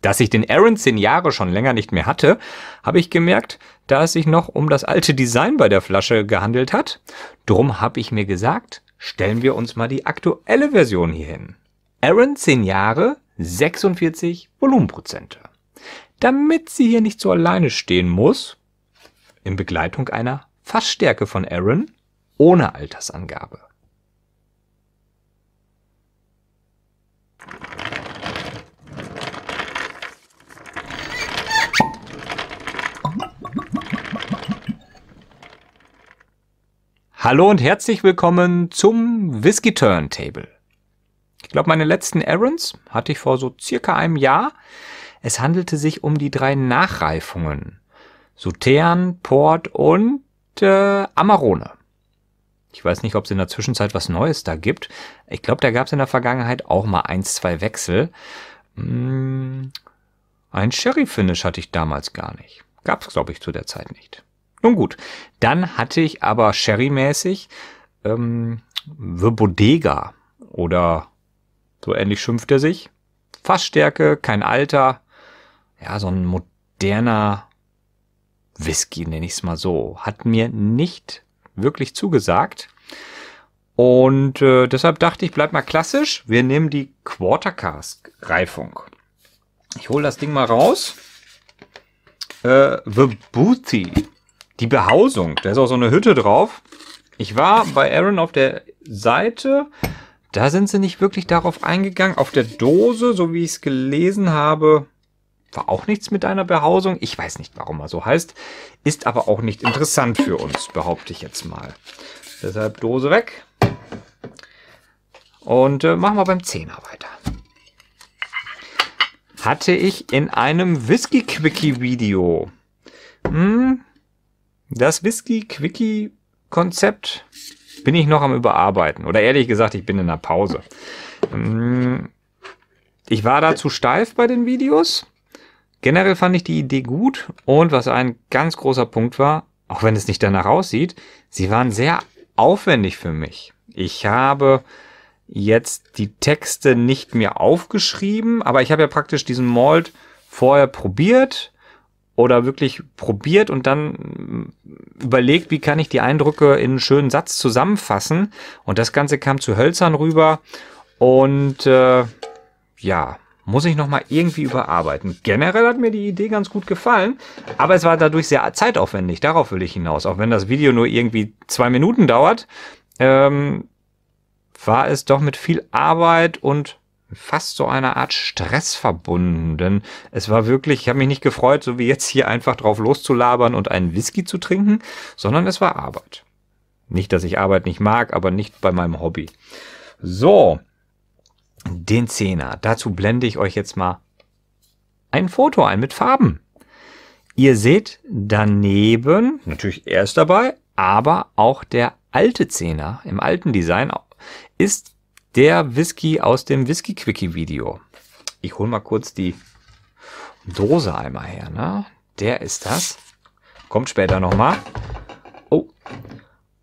Dass ich den Aaron 10 Jahre schon länger nicht mehr hatte, habe ich gemerkt, da es sich noch um das alte Design bei der Flasche gehandelt hat. Drum habe ich mir gesagt, stellen wir uns mal die aktuelle Version hier hin. Aaron 10 Jahre, 46 Volumenprozente. Damit sie hier nicht so alleine stehen muss, in Begleitung einer Fassstärke von Aaron ohne Altersangabe. Hallo und herzlich willkommen zum Whisky Turntable. Ich glaube, meine letzten Errands hatte ich vor so circa einem Jahr. Es handelte sich um die drei Nachreifungen. Sutern, Port und äh, Amarone. Ich weiß nicht, ob es in der Zwischenzeit was Neues da gibt. Ich glaube, da gab es in der Vergangenheit auch mal eins, zwei Wechsel. Hm, ein Sherry-Finish hatte ich damals gar nicht. Gab es, glaube ich, zu der Zeit nicht. Nun gut, dann hatte ich aber Sherry-mäßig ähm, The Bodega oder so ähnlich schimpft er sich. Fassstärke, kein Alter, ja, so ein moderner Whisky, nenne ich es mal so. Hat mir nicht wirklich zugesagt. Und äh, deshalb dachte ich, bleib mal klassisch. Wir nehmen die Quartercast-Reifung. Ich hole das Ding mal raus. Äh, The Booty die Behausung, da ist auch so eine Hütte drauf. Ich war bei Aaron auf der Seite. Da sind sie nicht wirklich darauf eingegangen. Auf der Dose, so wie ich es gelesen habe, war auch nichts mit einer Behausung. Ich weiß nicht, warum er so heißt. Ist aber auch nicht interessant für uns, behaupte ich jetzt mal. Deshalb Dose weg. Und äh, machen wir beim Zehner weiter. Hatte ich in einem Whisky-Quickie-Video. Hm, das Whisky-Quickie-Konzept bin ich noch am Überarbeiten. Oder ehrlich gesagt, ich bin in der Pause. Ähm, ich war da zu steif bei den Videos. Generell fand ich die Idee gut. Und was ein ganz großer Punkt war, auch wenn es nicht danach aussieht, sie waren sehr aufwendig für mich. Ich habe jetzt die Texte nicht mehr aufgeschrieben, aber ich habe ja praktisch diesen Malt vorher probiert oder wirklich probiert und dann überlegt, wie kann ich die Eindrücke in einen schönen Satz zusammenfassen. Und das Ganze kam zu Hölzern rüber und äh, ja, muss ich nochmal irgendwie überarbeiten. Generell hat mir die Idee ganz gut gefallen, aber es war dadurch sehr zeitaufwendig. Darauf will ich hinaus. Auch wenn das Video nur irgendwie zwei Minuten dauert, ähm, war es doch mit viel Arbeit und fast so einer Art Stress verbunden, denn es war wirklich, ich habe mich nicht gefreut, so wie jetzt hier einfach drauf loszulabern und einen Whisky zu trinken, sondern es war Arbeit. Nicht, dass ich Arbeit nicht mag, aber nicht bei meinem Hobby. So, den Zehner. Dazu blende ich euch jetzt mal ein Foto ein mit Farben. Ihr seht daneben, natürlich erst dabei, aber auch der alte Zehner im alten Design ist der Whisky aus dem Whisky Quickie Video. Ich hole mal kurz die Dose einmal her. Ne? Der ist das. Kommt später nochmal. Oh.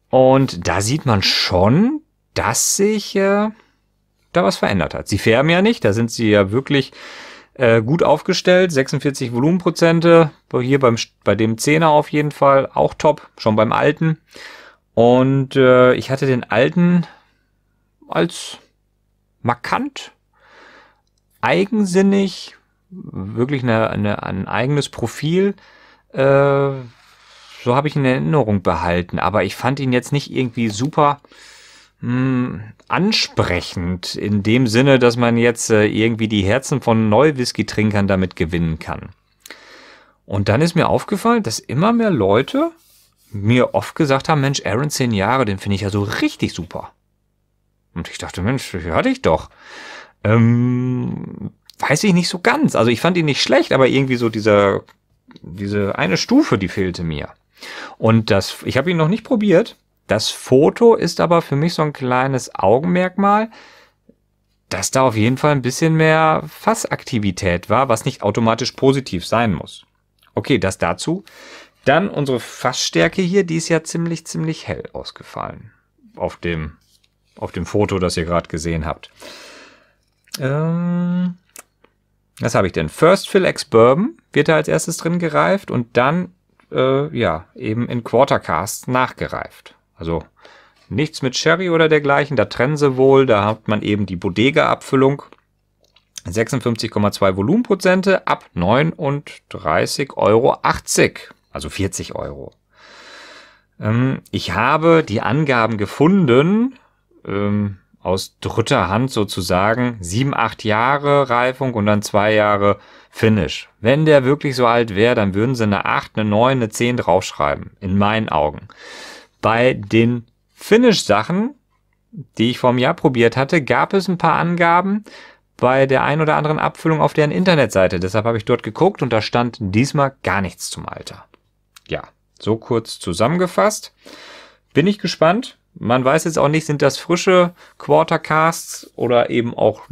Und da sieht man schon, dass sich äh, da was verändert hat. Sie färben ja nicht, da sind sie ja wirklich äh, gut aufgestellt. 46 Volumenprozente, hier beim, bei dem 10er auf jeden Fall, auch top, schon beim alten. Und äh, ich hatte den alten als markant, eigensinnig, wirklich eine, eine, ein eigenes Profil. Äh, so habe ich ihn in Erinnerung behalten. Aber ich fand ihn jetzt nicht irgendwie super mh, hm, ansprechend in dem Sinne, dass man jetzt äh, irgendwie die Herzen von Neuwhisky-Trinkern damit gewinnen kann. Und dann ist mir aufgefallen, dass immer mehr Leute mir oft gesagt haben, Mensch, Aaron, zehn Jahre, den finde ich ja so richtig super. Und ich dachte, Mensch, hatte ich doch. Ähm, weiß ich nicht so ganz. Also ich fand ihn nicht schlecht, aber irgendwie so dieser, diese eine Stufe, die fehlte mir. Und das, ich habe ihn noch nicht probiert. Das Foto ist aber für mich so ein kleines Augenmerkmal, dass da auf jeden Fall ein bisschen mehr Fassaktivität war, was nicht automatisch positiv sein muss. Okay, das dazu. Dann unsere Fassstärke hier, die ist ja ziemlich, ziemlich hell ausgefallen. Auf dem auf dem Foto, das ihr gerade gesehen habt. Ähm, was habe ich denn? First Fill Ex Bourbon wird da als erstes drin gereift und dann, äh, ja, eben in Quartercasts nachgereift. Also nichts mit Sherry oder dergleichen, da trennen sie wohl, da hat man eben die Bodega-Abfüllung. 56,2 Volumenprozente ab 39,80 Euro, also 40 Euro. Ähm, ich habe die Angaben gefunden ähm, aus dritter Hand sozusagen sieben, acht Jahre Reifung und dann zwei Jahre Finish. Wenn der wirklich so alt wäre, dann würden sie eine acht, eine neun, eine zehn draufschreiben. In meinen Augen. Bei den Finish-Sachen, die ich vor einem Jahr probiert hatte, gab es ein paar Angaben bei der ein oder anderen Abfüllung auf deren Internetseite. Deshalb habe ich dort geguckt und da stand diesmal gar nichts zum Alter. Ja, so kurz zusammengefasst. Bin ich gespannt, man weiß jetzt auch nicht, sind das frische Quartercasts oder eben auch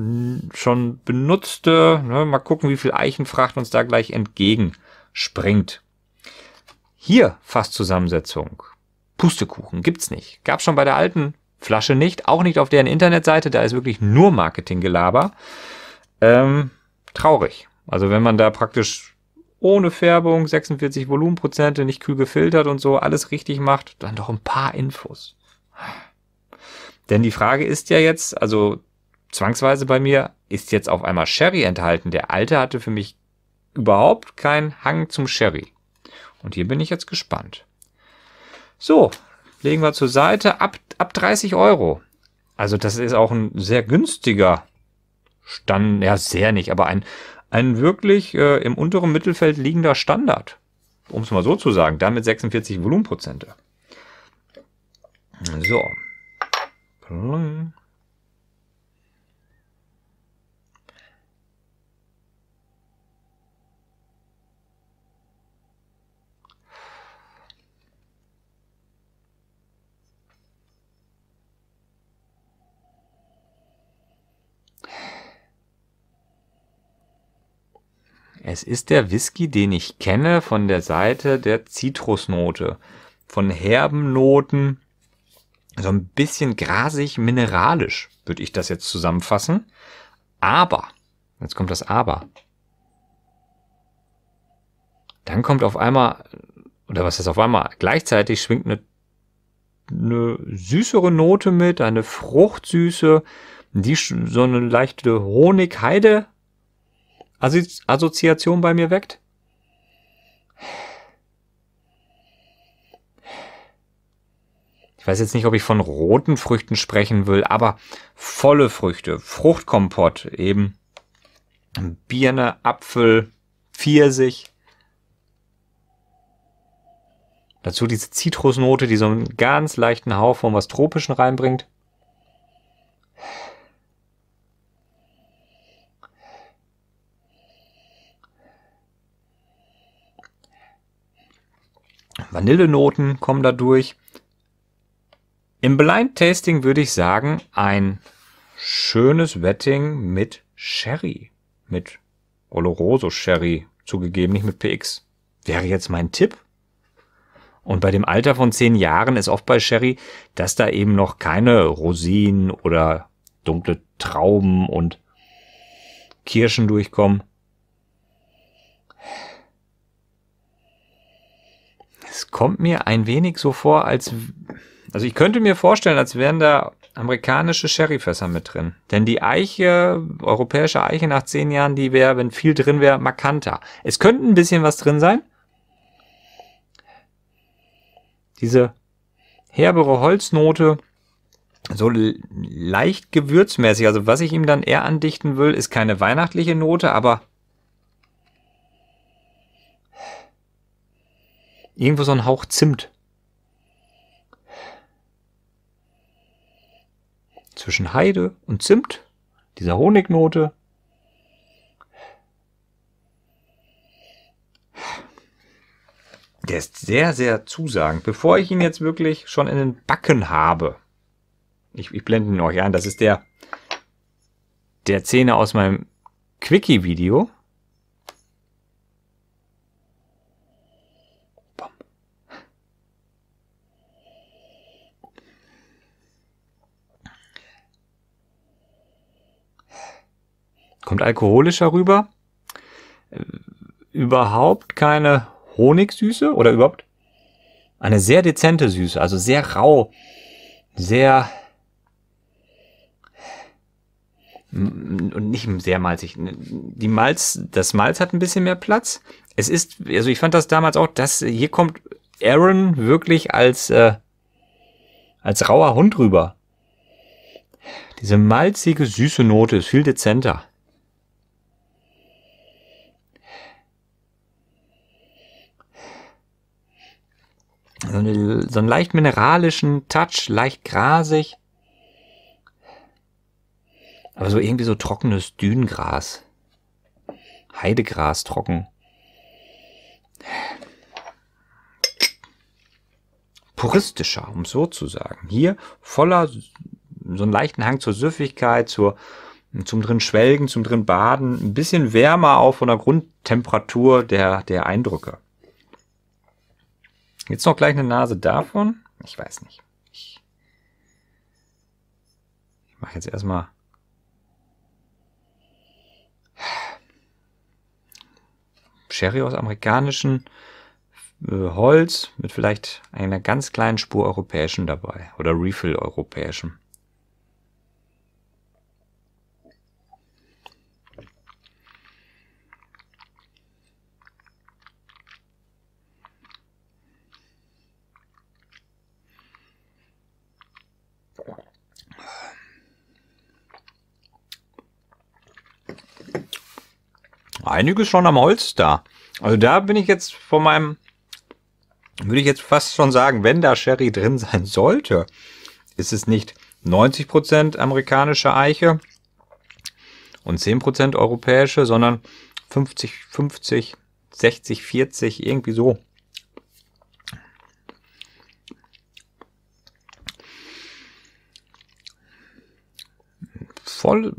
schon benutzte. Ne? Mal gucken, wie viel Eichenfracht uns da gleich entgegenspringt. Hier Fasszusammensetzung. Pustekuchen gibt's nicht. Gab schon bei der alten Flasche nicht, auch nicht auf deren Internetseite. Da ist wirklich nur Marketinggelaber. Ähm, traurig. Also wenn man da praktisch ohne Färbung, 46 Volumenprozente, nicht kühl gefiltert und so, alles richtig macht, dann doch ein paar Infos. Denn die Frage ist ja jetzt, also zwangsweise bei mir, ist jetzt auf einmal Sherry enthalten. Der alte hatte für mich überhaupt keinen Hang zum Sherry. Und hier bin ich jetzt gespannt. So, legen wir zur Seite ab, ab 30 Euro. Also das ist auch ein sehr günstiger Stand, ja sehr nicht, aber ein, ein wirklich äh, im unteren Mittelfeld liegender Standard. Um es mal so zu sagen, damit 46 Volumenprozente. So. Es ist der Whisky, den ich kenne von der Seite der Zitrusnote, von herben Noten so ein bisschen grasig mineralisch, würde ich das jetzt zusammenfassen. Aber, jetzt kommt das Aber. Dann kommt auf einmal, oder was ist auf einmal, gleichzeitig schwingt eine, eine süßere Note mit, eine Fruchtsüße, die so eine leichte Honig-Heide Assoziation bei mir weckt. ich weiß jetzt nicht, ob ich von roten Früchten sprechen will, aber volle Früchte, Fruchtkompott eben, Birne, Apfel, Pfirsich. Dazu diese Zitrusnote, die so einen ganz leichten Hauch von was Tropischen reinbringt. Vanillenoten kommen da durch. Im Blind Tasting würde ich sagen, ein schönes Wetting mit Sherry. Mit Oloroso Sherry. Zugegeben, nicht mit PX. Wäre jetzt mein Tipp. Und bei dem Alter von zehn Jahren ist oft bei Sherry, dass da eben noch keine Rosinen oder dunkle Trauben und Kirschen durchkommen. Es kommt mir ein wenig so vor, als also ich könnte mir vorstellen, als wären da amerikanische Sherryfässer mit drin. Denn die Eiche, europäische Eiche nach zehn Jahren, die wäre, wenn viel drin wäre, markanter. Es könnte ein bisschen was drin sein. Diese herbere Holznote, so leicht gewürzmäßig. Also was ich ihm dann eher andichten will, ist keine weihnachtliche Note, aber irgendwo so ein Hauch Zimt zwischen Heide und Zimt, dieser Honignote. Der ist sehr, sehr zusagend. Bevor ich ihn jetzt wirklich schon in den Backen habe, ich, ich blende ihn euch ein, das ist der, der Zähne aus meinem Quickie-Video. kommt alkoholischer rüber. Überhaupt keine Honigsüße oder überhaupt eine sehr dezente Süße, also sehr rau, sehr und nicht sehr malzig. Die Malz, das Malz hat ein bisschen mehr Platz. Es ist, also ich fand das damals auch, dass hier kommt Aaron wirklich als äh, als rauer Hund rüber. Diese malzige, süße Note ist viel dezenter. so einen, so einen leicht mineralischen Touch, leicht grasig. Aber so irgendwie so trockenes Dünengras. Heidegras trocken. Puristischer, um so zu sagen. Hier voller so einen leichten Hang zur Süffigkeit, zur, zum drin schwelgen, zum drin baden. Ein bisschen wärmer auch von der Grundtemperatur der, der Eindrücke. Jetzt noch gleich eine Nase davon? Ich weiß nicht. Ich, ich mache jetzt erstmal... Sherry aus amerikanischen äh, Holz mit vielleicht einer ganz kleinen Spur europäischen dabei oder Refill europäischen. einiges schon am Holz da. Also da bin ich jetzt von meinem, würde ich jetzt fast schon sagen, wenn da Sherry drin sein sollte, ist es nicht 90% amerikanische Eiche und 10% europäische, sondern 50, 50, 60, 40, irgendwie so. Voll,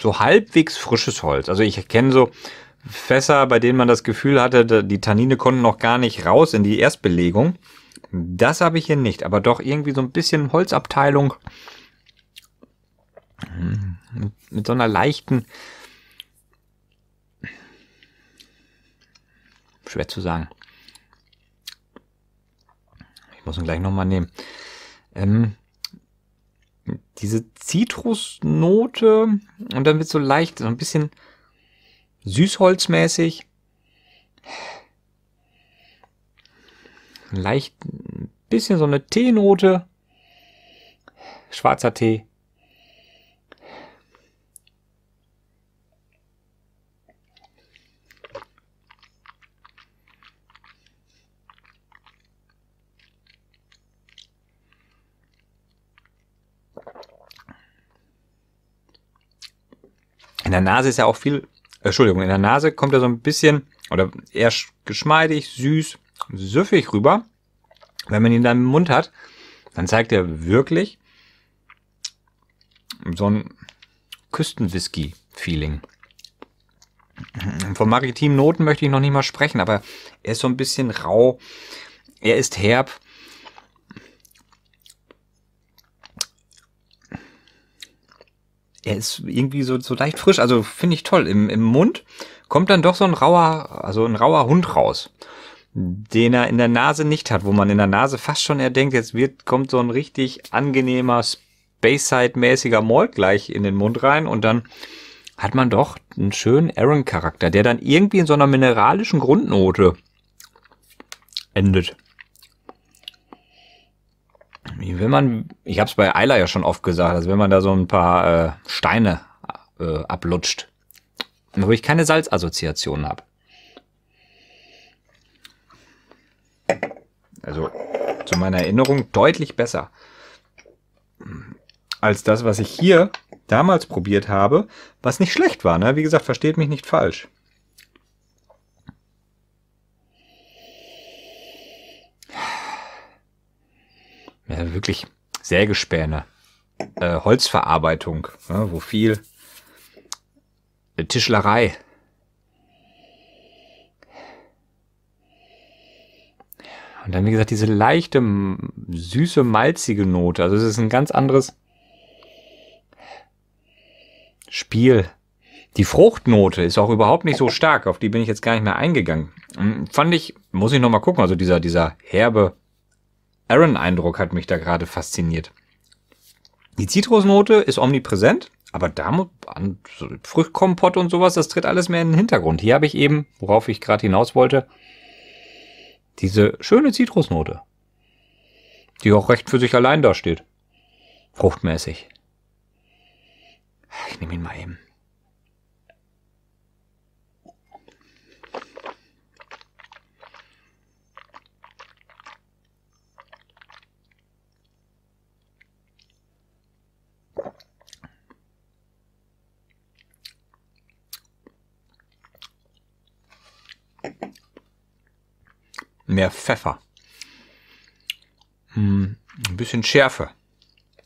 so halbwegs frisches Holz. Also ich kenne so Fässer, bei denen man das Gefühl hatte, die Tannine konnten noch gar nicht raus in die Erstbelegung. Das habe ich hier nicht, aber doch irgendwie so ein bisschen Holzabteilung hm, mit so einer leichten, schwer zu sagen. Ich muss ihn gleich nochmal nehmen. Ähm, diese Zitrusnote und dann wird so leicht, so ein bisschen süßholzmäßig. Leicht ein bisschen so eine Teenote. Schwarzer Tee. in der Nase ist ja auch viel, äh, Entschuldigung, in der Nase kommt er so ein bisschen oder eher geschmeidig, süß, süffig rüber. Wenn man ihn dann im Mund hat, dann zeigt er wirklich so ein Küstenwhisky-Feeling. Von maritimen Noten möchte ich noch nicht mal sprechen, aber er ist so ein bisschen rau, er ist herb, er ist irgendwie so, so leicht frisch, also finde ich toll. Im, Im Mund kommt dann doch so ein rauer, also ein rauer Hund raus, den er in der Nase nicht hat, wo man in der Nase fast schon erdenkt, jetzt wird, kommt so ein richtig angenehmer Bayside-mäßiger Malt gleich in den Mund rein und dann hat man doch einen schönen Aaron-Charakter, der dann irgendwie in so einer mineralischen Grundnote endet wenn man, ich habe es bei Eiler ja schon oft gesagt, also wenn man da so ein paar äh, Steine äh, ablutscht, wo ich keine Salzassoziationen habe. Also zu meiner Erinnerung deutlich besser als das, was ich hier damals probiert habe, was nicht schlecht war. Ne? Wie gesagt, versteht mich nicht falsch. ja, wirklich Sägespäne, äh, Holzverarbeitung, ja, ne, wo viel Tischlerei. Und dann, wie gesagt, diese leichte, süße, malzige Note. Also es ist ein ganz anderes Spiel. Die Fruchtnote ist auch überhaupt nicht so stark. Auf die bin ich jetzt gar nicht mehr eingegangen. Hm, fand ich, muss ich nochmal gucken. Also dieser, dieser herbe, Aaron-Eindruck hat mich da gerade fasziniert. Die Zitrusnote ist omnipräsent, aber da an Fruchtkompott und sowas, das tritt alles mehr in den Hintergrund. Hier habe ich eben, worauf ich gerade hinaus wollte, diese schöne Zitrusnote, die auch recht für sich allein dasteht. Fruchtmäßig. Ich nehme ihn mal eben. mehr Pfeffer. Hm, ein bisschen Schärfe.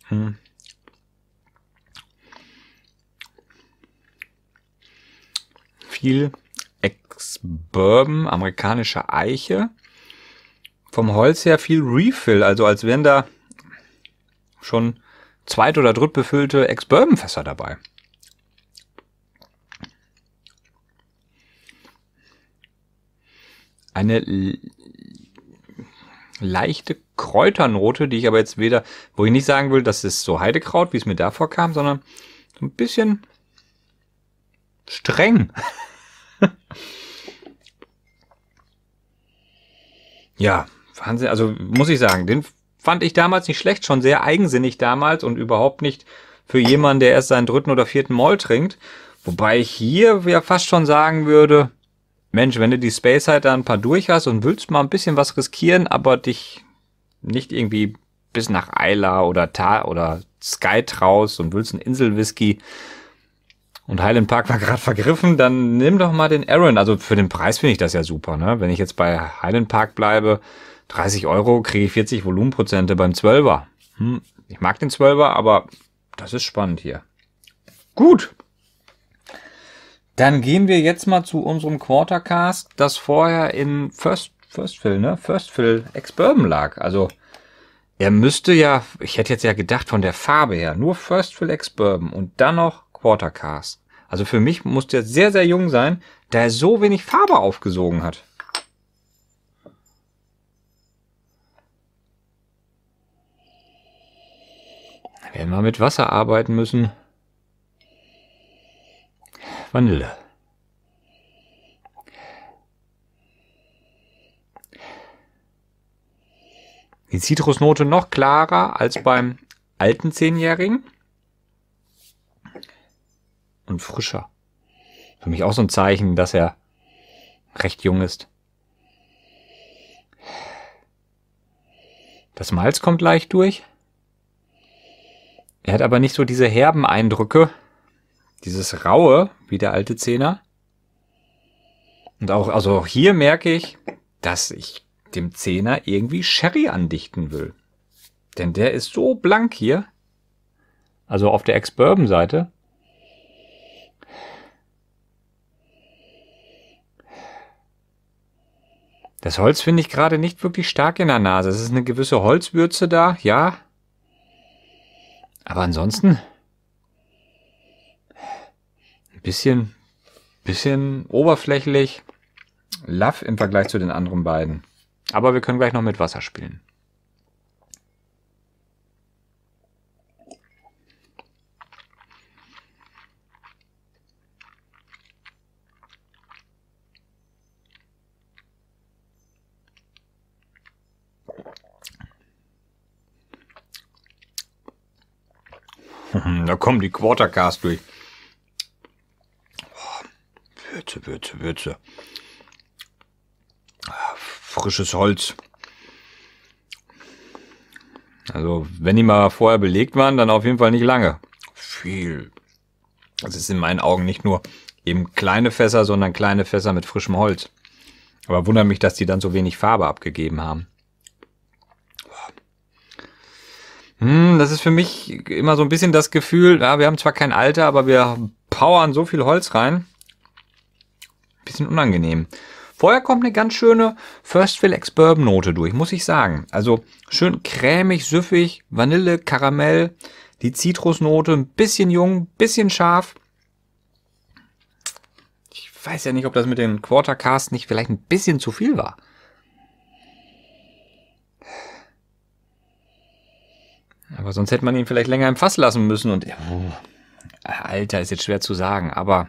Hm. Viel Ex-Bourbon, amerikanische Eiche. Vom Holz her viel Refill, also als wären da schon zweit- oder drittbefüllte Ex-Bourbon-Fässer dabei. Eine leichte Kräuternote, die ich aber jetzt weder, wo ich nicht sagen will, dass es so Heidekraut, wie es mir davor kam, sondern so ein bisschen streng. ja, Wahnsinn. Also muss ich sagen, den fand ich damals nicht schlecht, schon sehr eigensinnig damals und überhaupt nicht für jemanden, der erst seinen dritten oder vierten Moll trinkt. Wobei ich hier ja fast schon sagen würde, Mensch, wenn du die Space halt da ein paar durch hast und willst mal ein bisschen was riskieren, aber dich nicht irgendwie bis nach Isla oder Ta oder Sky traust und willst einen Inselwhisky und Highland Park war gerade vergriffen, dann nimm doch mal den Aaron. Also für den Preis finde ich das ja super, ne? Wenn ich jetzt bei Highland Park bleibe, 30 Euro kriege ich 40 Volumenprozente beim Zwölfer. Hm, ich mag den Zwölfer, aber das ist spannend hier. Gut, dann gehen wir jetzt mal zu unserem Quartercast, das vorher in First, First Fill, ne? First Fill Ex-Bourbon lag. Also er müsste ja, ich hätte jetzt ja gedacht von der Farbe her, nur First Fill Ex-Bourbon und dann noch Quartercast. Also für mich muss der sehr, sehr jung sein, da er so wenig Farbe aufgesogen hat. Werden wir mit Wasser arbeiten müssen. Vanille. Die Zitrusnote noch klarer als beim alten Zehnjährigen und frischer. Für mich auch so ein Zeichen, dass er recht jung ist. Das Malz kommt leicht durch. Er hat aber nicht so diese herben Eindrücke, dieses Raue, wie der alte Zehner. Und auch, also auch hier merke ich, dass ich dem Zehner irgendwie Sherry andichten will. Denn der ist so blank hier. Also auf der Ex-Bourbon-Seite. Das Holz finde ich gerade nicht wirklich stark in der Nase. Es ist eine gewisse Holzwürze da, ja. Aber ansonsten bisschen, bisschen oberflächlich. Laff im Vergleich zu den anderen beiden. Aber wir können gleich noch mit Wasser spielen. Da kommen die Quartercast durch. Würze, Würze, Würze. Frisches Holz. Also, wenn die mal vorher belegt waren, dann auf jeden Fall nicht lange. Viel. Das also, ist in meinen Augen nicht nur eben kleine Fässer, sondern kleine Fässer mit frischem Holz. Aber wundert mich, dass die dann so wenig Farbe abgegeben haben. Hm, das ist für mich immer so ein bisschen das Gefühl, ja, wir haben zwar kein Alter, aber wir powern so viel Holz rein bisschen unangenehm. Vorher kommt eine ganz schöne First Fill Ex-Bourbon Note durch, muss ich sagen. Also schön cremig, süffig, Vanille, Karamell, die Zitrusnote, ein bisschen jung, ein bisschen scharf. Ich weiß ja nicht, ob das mit dem Quartercast nicht vielleicht ein bisschen zu viel war. Aber sonst hätte man ihn vielleicht länger im Fass lassen müssen und... Alter, ist jetzt schwer zu sagen, aber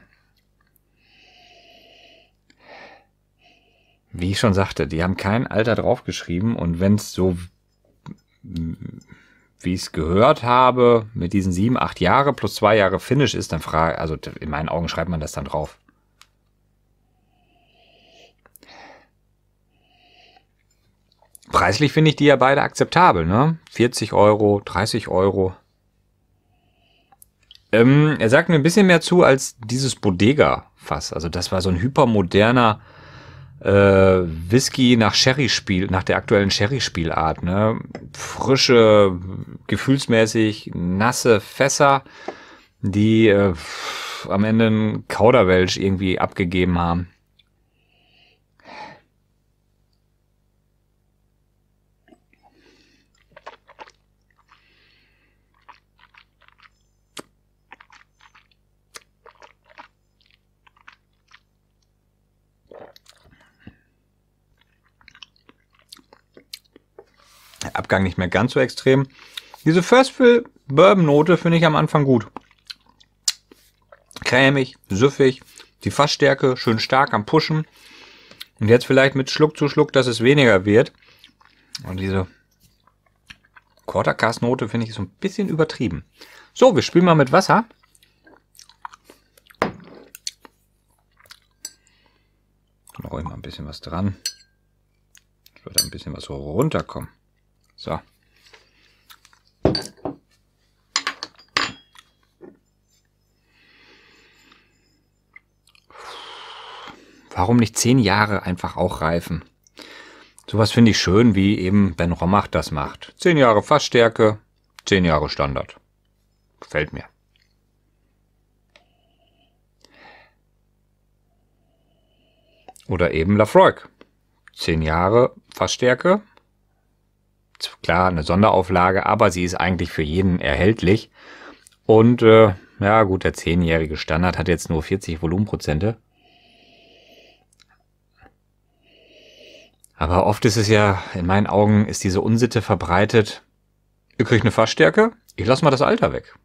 wie ich schon sagte, die haben kein Alter draufgeschrieben und wenn es so, wie ich es gehört habe, mit diesen sieben, acht Jahre plus zwei Jahre Finish ist, dann frage, also in meinen Augen schreibt man das dann drauf. Preislich finde ich die ja beide akzeptabel, ne? 40 Euro, 30 Euro. Ähm, er sagt mir ein bisschen mehr zu als dieses Bodega-Fass. Also das war so ein hypermoderner äh, Whisky nach Sherry-Spiel, nach der aktuellen Sherry-Spielart. Ne? Frische, gefühlsmäßig nasse Fässer, die äh, am Ende einen Kauderwelsch irgendwie abgegeben haben. Abgang nicht mehr ganz so extrem. Diese First Fill Bourbon Note finde ich am Anfang gut. Cremig, süffig, die Fassstärke schön stark am Pushen. Und jetzt vielleicht mit Schluck zu Schluck, dass es weniger wird. Und diese Quartercast-Note finde ich so ein bisschen übertrieben. So, wir spielen mal mit Wasser. Dann räumen wir ein bisschen was dran. Sollte ein bisschen was runterkommen. So. Warum nicht zehn Jahre einfach auch reifen? Sowas finde ich schön, wie eben Ben Romach das macht. Zehn Jahre Fassstärke, zehn Jahre Standard. Gefällt mir. Oder eben Lafroig. Zehn Jahre Fassstärke, klar eine Sonderauflage, aber sie ist eigentlich für jeden erhältlich. Und äh, ja gut, der zehnjährige Standard hat jetzt nur 40 Volumenprozente. Aber oft ist es ja, in meinen Augen ist diese Unsitte verbreitet. Ihr kriegt eine Fassstärke, ich lasse mal das Alter weg.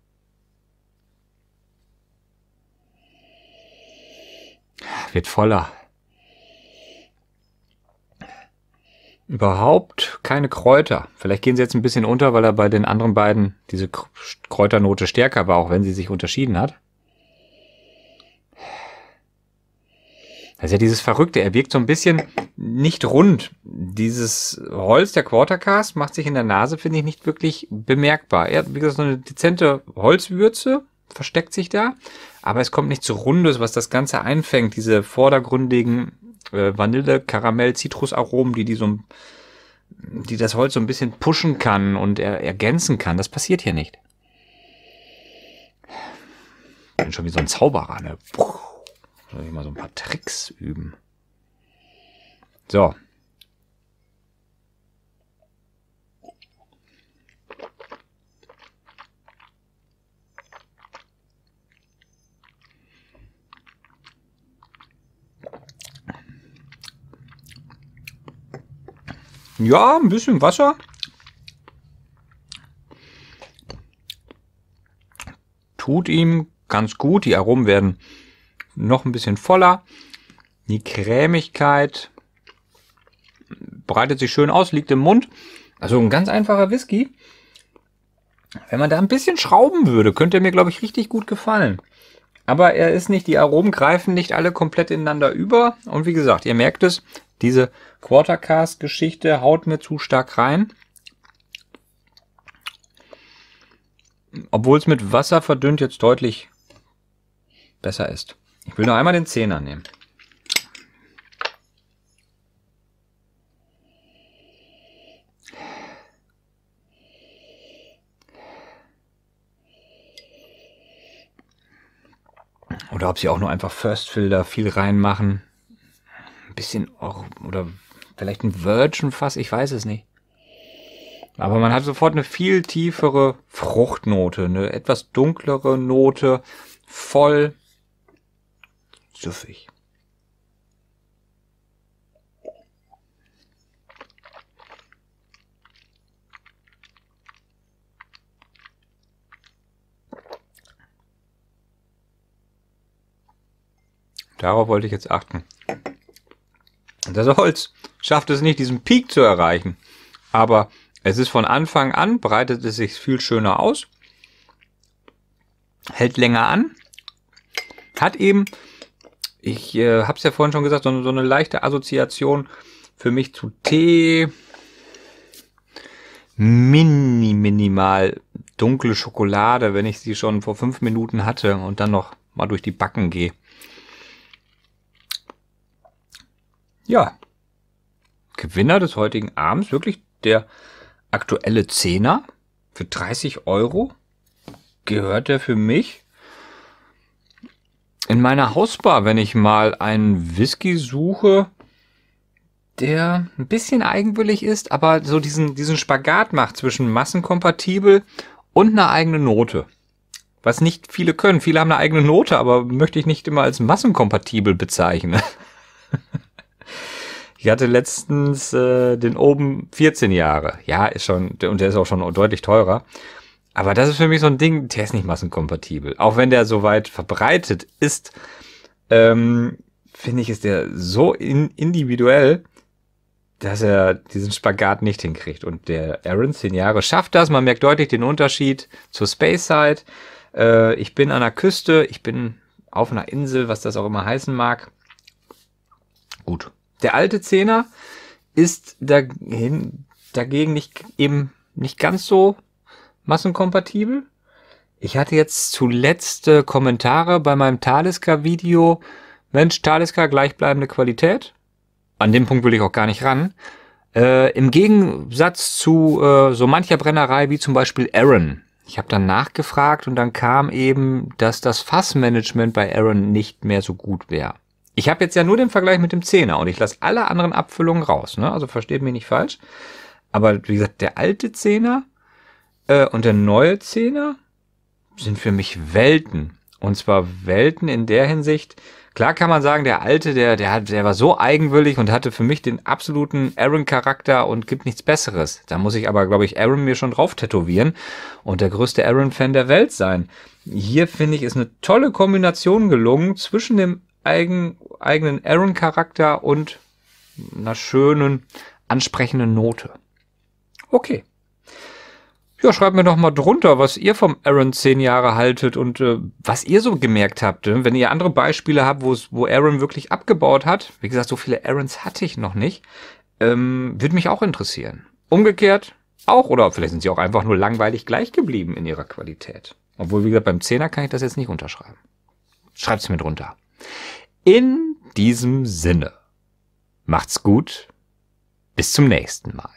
Wird voller, überhaupt keine Kräuter. Vielleicht gehen sie jetzt ein bisschen unter, weil er bei den anderen beiden diese Kräuternote stärker war, auch wenn sie sich unterschieden hat. Das ist ja dieses Verrückte, er wirkt so ein bisschen nicht rund. Dieses Holz der Quartercast macht sich in der Nase, finde ich, nicht wirklich bemerkbar. Er hat, wie gesagt, so eine dezente Holzwürze, versteckt sich da, aber es kommt nichts Rundes, was das Ganze einfängt, diese vordergründigen äh, Vanille, Karamell, Zitrusaromen, die, die, so, die das Holz so ein bisschen pushen kann und er, ergänzen kann. Das passiert hier nicht. Ich bin schon wie so ein Zauberer, ne? Puh. Soll ich mal so ein paar Tricks üben? So, Ja, ein bisschen Wasser. Tut ihm ganz gut. Die Aromen werden noch ein bisschen voller. Die Cremigkeit breitet sich schön aus, liegt im Mund. Also ein ganz einfacher Whisky. Wenn man da ein bisschen schrauben würde, könnte er mir, glaube ich, richtig gut gefallen. Aber er ist nicht, die Aromen greifen nicht alle komplett ineinander über. Und wie gesagt, ihr merkt es, diese Quartercast-Geschichte haut mir zu stark rein. Obwohl es mit Wasser verdünnt jetzt deutlich besser ist. Ich will noch einmal den Zehner nehmen. Oder ob sie auch nur einfach First-Filter viel reinmachen. Ein bisschen, oder vielleicht ein Virgin-Fass, ich weiß es nicht. Aber man hat sofort eine viel tiefere Fruchtnote, eine etwas dunklere Note, voll süffig. Darauf wollte ich jetzt achten. Das Holz schafft es nicht, diesen Peak zu erreichen. Aber es ist von Anfang an, breitet es sich viel schöner aus, hält länger an, hat eben, ich äh, habe es ja vorhin schon gesagt, so, so eine leichte Assoziation für mich zu Tee, mini, minimal dunkle Schokolade, wenn ich sie schon vor fünf Minuten hatte und dann noch mal durch die Backen gehe. Ja, Gewinner des heutigen Abends wirklich der aktuelle Zehner für 30 Euro gehört er für mich in meiner Hausbar, wenn ich mal einen Whisky suche, der ein bisschen eigenwillig ist, aber so diesen, diesen Spagat macht zwischen massenkompatibel und einer eigenen Note. Was nicht viele können. Viele haben eine eigene Note, aber möchte ich nicht immer als massenkompatibel bezeichnen. Ich hatte letztens äh, den oben 14 Jahre. Ja, ist schon, und der ist auch schon deutlich teurer. Aber das ist für mich so ein Ding, der ist nicht massenkompatibel. Auch wenn der so weit verbreitet ist, ähm, finde ich, ist der so in, individuell, dass er diesen Spagat nicht hinkriegt. Und der Aaron, 10 Jahre, schafft das. Man merkt deutlich den Unterschied zur Space Side. Äh, ich bin an der Küste, ich bin auf einer Insel, was das auch immer heißen mag. Gut, der alte Zehner ist dahin, dagegen nicht, eben nicht ganz so massenkompatibel. Ich hatte jetzt zuletzt äh, Kommentare bei meinem taliska video Mensch, Taliska, gleichbleibende Qualität. An dem Punkt will ich auch gar nicht ran. Äh, Im Gegensatz zu äh, so mancher Brennerei wie zum Beispiel Aaron. Ich habe dann nachgefragt und dann kam eben, dass das Fassmanagement bei Aaron nicht mehr so gut wäre. Ich habe jetzt ja nur den Vergleich mit dem Zehner und ich lasse alle anderen Abfüllungen raus. Ne? Also versteht mich nicht falsch. Aber wie gesagt, der alte Zehner äh, und der neue Zehner sind für mich Welten. Und zwar Welten in der Hinsicht, klar kann man sagen, der alte, der, der, hat, der war so eigenwillig und hatte für mich den absoluten Aaron-Charakter und gibt nichts Besseres. Da muss ich aber, glaube ich, Aaron mir schon drauf tätowieren und der größte Aaron-Fan der Welt sein. Hier finde ich, ist eine tolle Kombination gelungen zwischen dem eigen, eigenen Aaron-Charakter und einer schönen, ansprechenden Note. Okay. Ja, schreibt mir doch mal drunter, was ihr vom Aaron zehn Jahre haltet und äh, was ihr so gemerkt habt. Ne? Wenn ihr andere Beispiele habt, wo Aaron wirklich abgebaut hat, wie gesagt, so viele Aarons hatte ich noch nicht, ähm, würde mich auch interessieren. Umgekehrt auch, oder vielleicht sind sie auch einfach nur langweilig gleich geblieben in ihrer Qualität. Obwohl, wie gesagt, beim Zehner kann ich das jetzt nicht unterschreiben. Schreibt es mir drunter. In diesem Sinne, macht's gut, bis zum nächsten Mal.